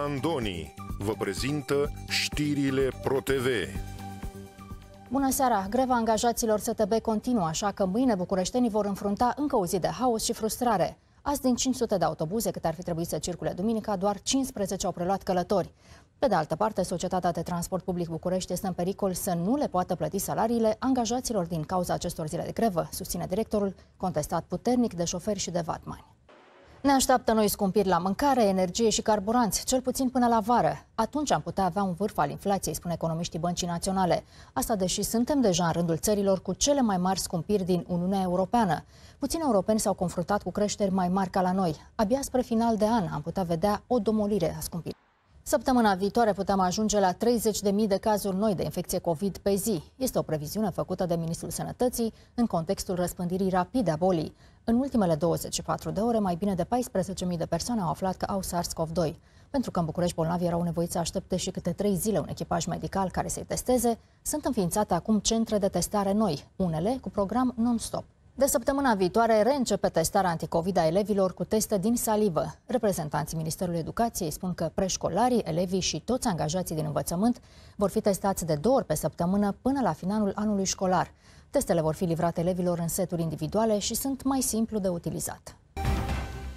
Andoni vă prezintă știrile ProTV. Bună seara! Greva angajaților STB continuă, așa că mâine bucureștenii vor înfrunta încă o zi de haos și frustrare. Azi, din 500 de autobuze cât ar fi trebuit să circule duminica, doar 15 au preluat călători. Pe de altă parte, Societatea de Transport Public București este în pericol să nu le poată plăti salariile angajaților din cauza acestor zile de grevă, susține directorul, contestat puternic de șoferi și de vatmani. Ne așteaptă noi scumpiri la mâncare, energie și carburanți, cel puțin până la vară. Atunci am putea avea un vârf al inflației, spun economiștii băncii naționale. Asta deși suntem deja în rândul țărilor cu cele mai mari scumpiri din Uniunea Europeană. Puțini europeni s-au confruntat cu creșteri mai mari ca la noi. Abia spre final de an am putea vedea o domolire a scumpirii. Săptămâna viitoare putem ajunge la 30.000 de cazuri noi de infecție COVID pe zi. Este o previziune făcută de Ministrul Sănătății în contextul răspândirii rapide a bolii. În ultimele 24 de ore, mai bine de 14.000 de persoane au aflat că au SARS-CoV-2. Pentru că în București bolnavii erau nevoiți să aștepte și câte 3 zile un echipaj medical care să-i testeze, sunt înființate acum centre de testare noi, unele cu program non-stop. De săptămâna viitoare reîncepe testarea anticovid a elevilor cu teste din salivă. Reprezentanții Ministerului Educației spun că preșcolarii, elevii și toți angajații din învățământ vor fi testați de două ori pe săptămână până la finalul anului școlar. Testele vor fi livrate elevilor în seturi individuale și sunt mai simplu de utilizat.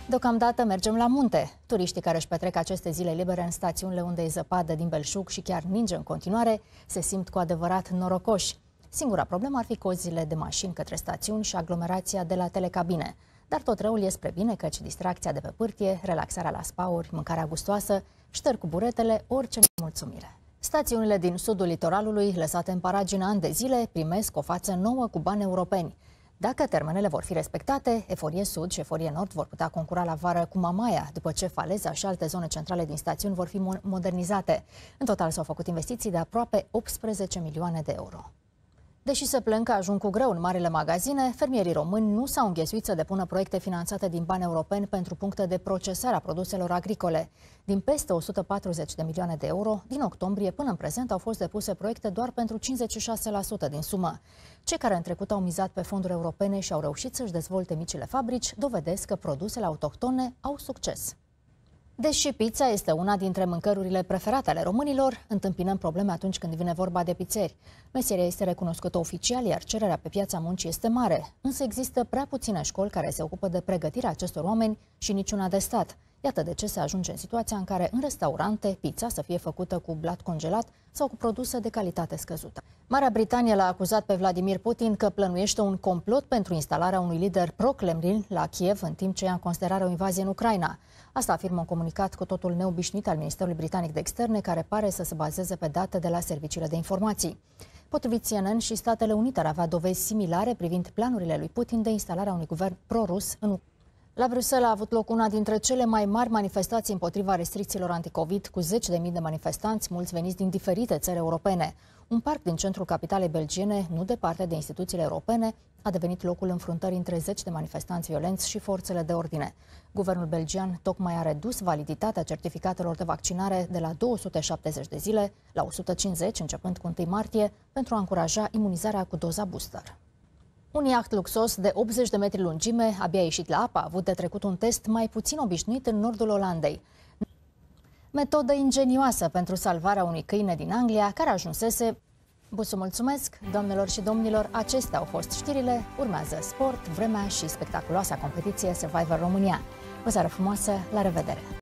Deocamdată mergem la munte. Turiștii care își petrec aceste zile libere în stațiunile unde e zăpadă din belșug și chiar ninge în continuare, se simt cu adevărat norocoși. Singura problemă ar fi cozile de mașini către stațiuni și aglomerația de la telecabine. Dar tot răul e spre bine, căci distracția de pe pârtie, relaxarea la spauri, mâncarea gustoasă, șterg cu buretele orice nemulțumire. Stațiunile din sudul litoralului, lăsate în paragină ani de zile, primesc o față nouă cu bani europeni. Dacă termenele vor fi respectate, Eforie Sud și Eforie Nord vor putea concura la vară cu Mamaia, după ce Faleza și alte zone centrale din stațiuni vor fi modernizate. În total s-au făcut investiții de aproape 18 milioane de euro. Deși se plâng că ajung cu greu în marile magazine, fermierii români nu s-au înghesuit să depună proiecte finanțate din bani europeni pentru puncte de procesare a produselor agricole. Din peste 140 de milioane de euro, din octombrie până în prezent au fost depuse proiecte doar pentru 56% din sumă. Cei care în trecut au mizat pe fonduri europene și au reușit să-și dezvolte micile fabrici, dovedesc că produsele autohtone au succes. Deși pizza este una dintre mâncărurile preferate ale românilor, întâmpinăm probleme atunci când vine vorba de pizzeri. Meseria este recunoscută oficial, iar cererea pe piața muncii este mare, însă există prea puține școli care se ocupă de pregătirea acestor oameni și niciuna de stat. Iată de ce se ajunge în situația în care în restaurante pizza să fie făcută cu blat congelat sau cu produse de calitate scăzută. Marea Britanie l-a acuzat pe Vladimir Putin că plănuiește un complot pentru instalarea unui lider pro-Kremlin la Kiev, în timp ce ia în considerare o invazie în Ucraina. Asta afirmă un comunicat cu totul neobișnuit al Ministerului Britanic de Externe, care pare să se bazeze pe date de la serviciile de informații. Potrivit CNN și Statele Unite ar avea dovezi similare privind planurile lui Putin de instalarea unui guvern pro-rus în Ucraina. La Bruxelles a avut loc una dintre cele mai mari manifestații împotriva restricțiilor anticovid, cu zeci de mii de manifestanți, mulți veniți din diferite țări europene. Un parc din centrul capitalei belgiene, nu departe de instituțiile europene, a devenit locul înfruntării între zeci de manifestanți violenți și forțele de ordine. Guvernul belgian tocmai a redus validitatea certificatelor de vaccinare de la 270 de zile la 150, începând cu 1 martie, pentru a încuraja imunizarea cu doza booster. Un iaht luxos de 80 de metri lungime, abia ieșit la apă, a avut de trecut un test mai puțin obișnuit în nordul Olandei. Metodă ingenioasă pentru salvarea unui câine din Anglia care ajunsese... Busu, mulțumesc! Doamnelor și domnilor, acestea au fost știrile. Urmează sport, vremea și spectaculoasa competiție Survivor România. O seară frumoasă, la revedere!